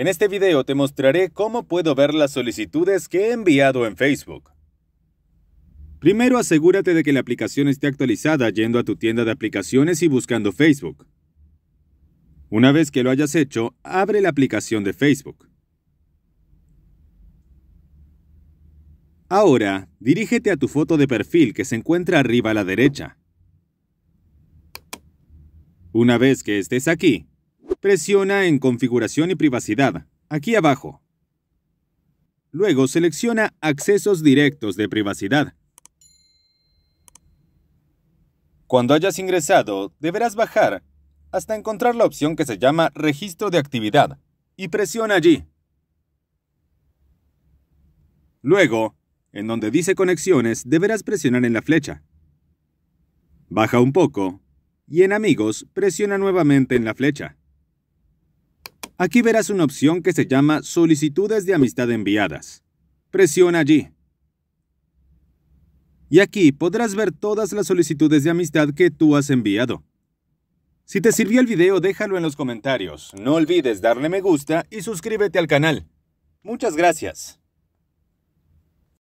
En este video te mostraré cómo puedo ver las solicitudes que he enviado en Facebook. Primero asegúrate de que la aplicación esté actualizada yendo a tu tienda de aplicaciones y buscando Facebook. Una vez que lo hayas hecho, abre la aplicación de Facebook. Ahora, dirígete a tu foto de perfil que se encuentra arriba a la derecha. Una vez que estés aquí, Presiona en Configuración y Privacidad, aquí abajo. Luego selecciona Accesos directos de privacidad. Cuando hayas ingresado, deberás bajar hasta encontrar la opción que se llama Registro de actividad y presiona allí. Luego, en donde dice Conexiones, deberás presionar en la flecha. Baja un poco y en Amigos presiona nuevamente en la flecha. Aquí verás una opción que se llama Solicitudes de amistad enviadas. Presiona allí. Y aquí podrás ver todas las solicitudes de amistad que tú has enviado. Si te sirvió el video, déjalo en los comentarios. No olvides darle me gusta y suscríbete al canal. Muchas gracias.